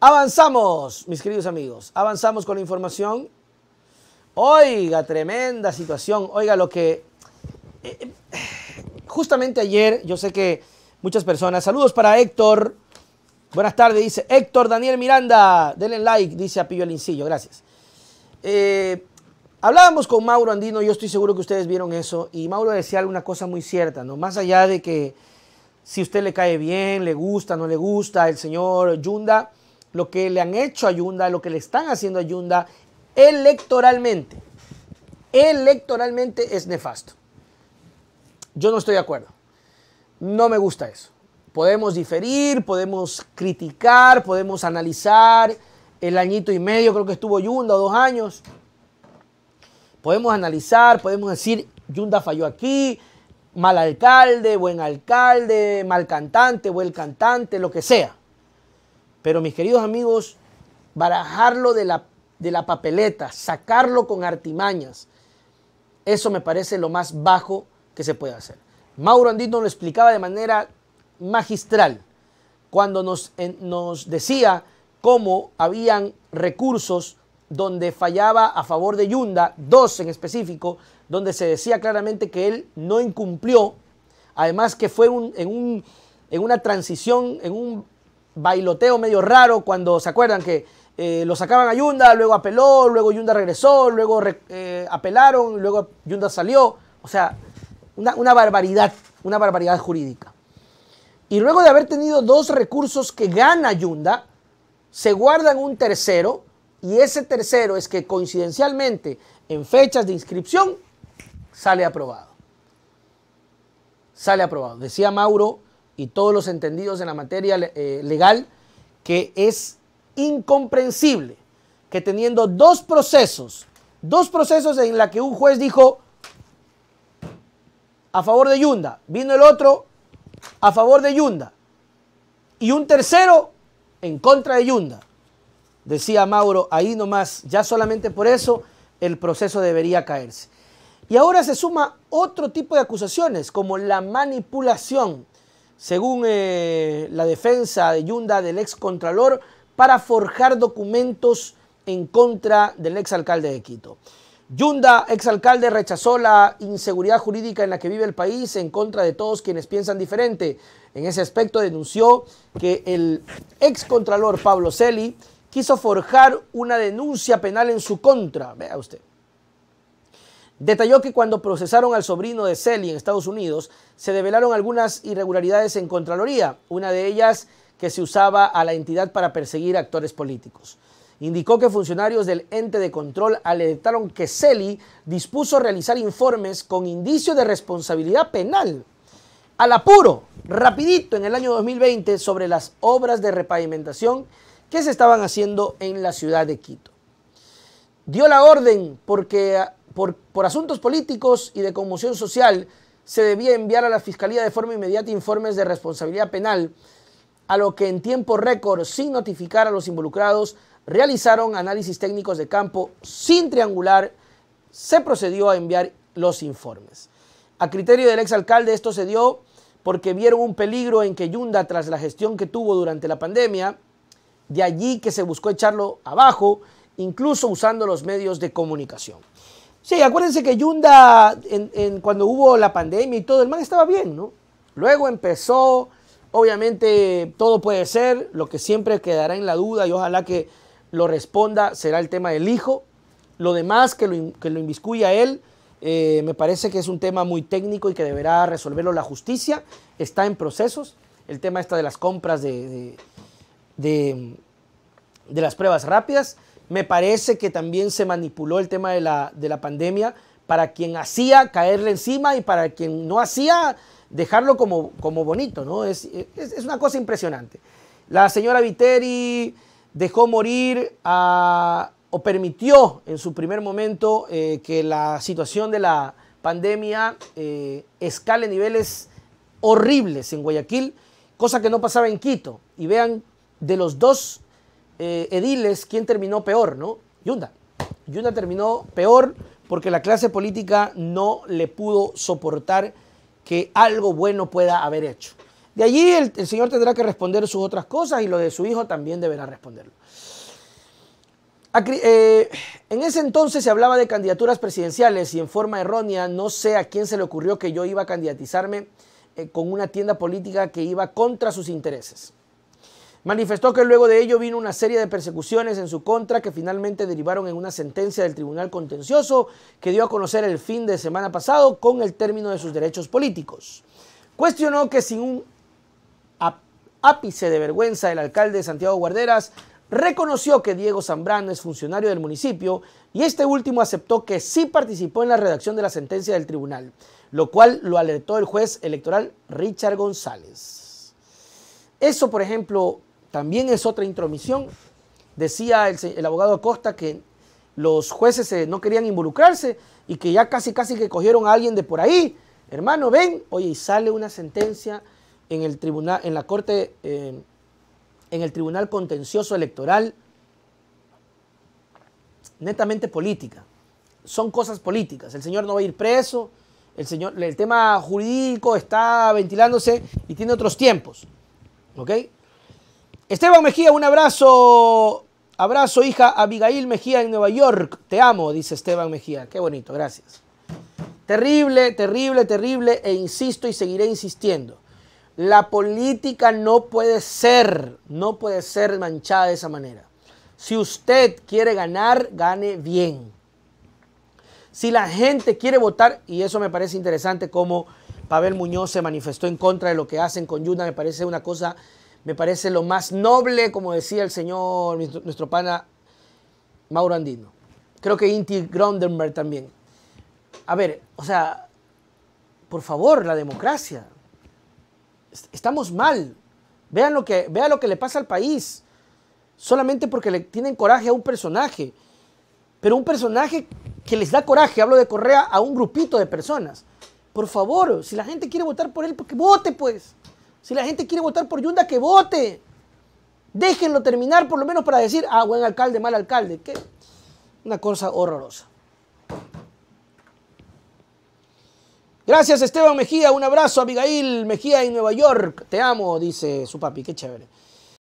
Avanzamos, mis queridos amigos, avanzamos con la información. Oiga, tremenda situación. Oiga, lo que... Eh, eh, justamente ayer, yo sé que muchas personas... Saludos para Héctor. Buenas tardes, dice Héctor Daniel Miranda. Denle like, dice Apillo Alincillo, Gracias. Eh, hablábamos con Mauro Andino, yo estoy seguro que ustedes vieron eso, y Mauro decía alguna cosa muy cierta, ¿no? Más allá de que si usted le cae bien, le gusta, no le gusta, el señor Yunda lo que le han hecho a Yunda, lo que le están haciendo a Yunda electoralmente, electoralmente es nefasto. Yo no estoy de acuerdo. No me gusta eso. Podemos diferir, podemos criticar, podemos analizar el añito y medio creo que estuvo Yunda o dos años. Podemos analizar, podemos decir, Yunda falló aquí, mal alcalde, buen alcalde, mal cantante, buen cantante, lo que sea. Pero mis queridos amigos, barajarlo de la, de la papeleta, sacarlo con artimañas, eso me parece lo más bajo que se puede hacer. Mauro Andino lo explicaba de manera magistral cuando nos, nos decía cómo habían recursos donde fallaba a favor de Yunda, dos en específico, donde se decía claramente que él no incumplió, además que fue en, una transición, en un bailoteo medio raro cuando se acuerdan que eh, lo sacaban a Yunda, luego apeló, luego Yunda regresó, luego eh, apelaron, luego Yunda salió. O sea, una, una barbaridad, una barbaridad jurídica. Y luego de haber tenido dos recursos que gana Yunda, se guardan un tercero y ese tercero es que coincidencialmente en fechas de inscripción sale aprobado. Sale aprobado. Decía Mauro y todos los entendidos en la materia eh, legal que es incomprensible que teniendo dos procesos, dos procesos en la que un juez dijo a favor de Yunda, vino el otro a favor de Yunda y un tercero en contra de Yunda. Decía Mauro, ahí nomás, ya solamente por eso el proceso debería caerse. Y ahora se suma otro tipo de acusaciones, como la manipulación según eh, la defensa de Yunda del excontralor, para forjar documentos en contra del exalcalde de Quito. Yunda, exalcalde, rechazó la inseguridad jurídica en la que vive el país en contra de todos quienes piensan diferente. En ese aspecto denunció que el excontralor Pablo Celi quiso forjar una denuncia penal en su contra. Vea usted. Detalló que cuando procesaron al sobrino de Selly en Estados Unidos, se develaron algunas irregularidades en Contraloría, una de ellas que se usaba a la entidad para perseguir actores políticos. Indicó que funcionarios del ente de control alertaron que Selly dispuso realizar informes con indicio de responsabilidad penal. Al apuro, rapidito en el año 2020, sobre las obras de repavimentación que se estaban haciendo en la ciudad de Quito. Dio la orden porque por, asuntos políticos y de conmoción social, se debía enviar a la Fiscalía de forma inmediata informes de responsabilidad penal, a lo que en tiempo récord, sin notificar a los involucrados, realizaron análisis técnicos de campo sin triangular, se procedió a enviar los informes. A criterio del exalcalde esto se dio porque vieron un peligro en que Yunda, tras la gestión que tuvo durante la pandemia, de allí que se buscó echarlo abajo, incluso usando los medios de comunicación. Sí, acuérdense que Yunda, cuando hubo la pandemia y todo, el man estaba bien, ¿no? Luego empezó, obviamente todo puede ser, lo que siempre quedará en la duda y ojalá que lo responda será el tema del hijo. Lo demás que lo, que lo inviscuya él, eh, me parece que es un tema muy técnico y que deberá resolverlo la justicia. Está en procesos. El tema está de las compras de, de, de las pruebas rápidas. Me parece que también se manipuló el tema de la, pandemia para quien hacía caerle encima y para quien no hacía dejarlo como, como bonito, ¿no? Es, es, una cosa impresionante. La señora Viteri dejó morir o permitió en su primer momento eh, que la situación de la pandemia eh, escale niveles horribles en Guayaquil, cosa que no pasaba en Quito. Y vean, de los dos eh, ediles, ¿quién terminó peor, no? Yunda. Yunda terminó peor porque la clase política no le pudo soportar que algo bueno pueda haber hecho. De allí el, Señor tendrá que responder sus otras cosas y lo de su hijo también deberá responderlo. Eh, en ese entonces se hablaba de candidaturas presidenciales y en forma errónea no sé a quién se le ocurrió que yo iba a candidatizarme eh, con una tienda política que iba contra sus intereses. Manifestó que luego de ello vino una serie de persecuciones en su contra que finalmente derivaron en una sentencia del Tribunal Contencioso que dio a conocer el fin de semana pasado con el término de sus derechos políticos. Cuestionó que sin un ápice de vergüenza el alcalde Santiago Guarderas reconoció que Diego Zambrano es funcionario del municipio y este último aceptó que sí participó en la redacción de la sentencia del tribunal, lo cual lo alertó el juez electoral Richard González. Eso, por ejemplo, también es otra intromisión. Decía el, abogado Acosta que los jueces eh, no querían involucrarse y que ya casi casi que cogieron a alguien de por ahí. Hermano, ven, oye, y sale una sentencia en el tribunal, en la corte, eh, en el tribunal contencioso electoral, netamente política. Son cosas políticas. El señor no va a ir preso, el, señor, el tema jurídico está ventilándose y tiene otros tiempos. ¿Ok? Esteban Mejía, un abrazo. Abrazo, hija Abigail Mejía en Nueva York. Te amo, dice Esteban Mejía. Qué bonito, gracias. Terrible, terrible, terrible, e insisto y seguiré insistiendo. La política no puede ser, no puede ser manchada de esa manera. Si usted quiere ganar, gane bien. Si la gente quiere votar, y eso me parece interesante como Pavel Muñoz se manifestó en contra de lo que hacen con Yuna, me parece una cosa me parece lo más noble, como decía el señor, nuestro pana Mauro Andino. Creo que Inti Grondenberg también. A ver, o sea, por favor, la democracia. Estamos mal. Vean lo que, vean lo que le pasa al país. Solamente porque le tienen coraje a un personaje. Pero un personaje que les da coraje, hablo de Correa, a un grupito de personas. Por favor, si la gente quiere votar por él, porque vote, pues. Si la gente quiere votar por Yunda, que vote. Déjenlo terminar por lo menos para decir, ah, buen alcalde, mal alcalde. Que una cosa horrorosa. Gracias Esteban Mejía, un abrazo Abigail Mejía en Nueva York. Te amo, dice su papi, qué chévere.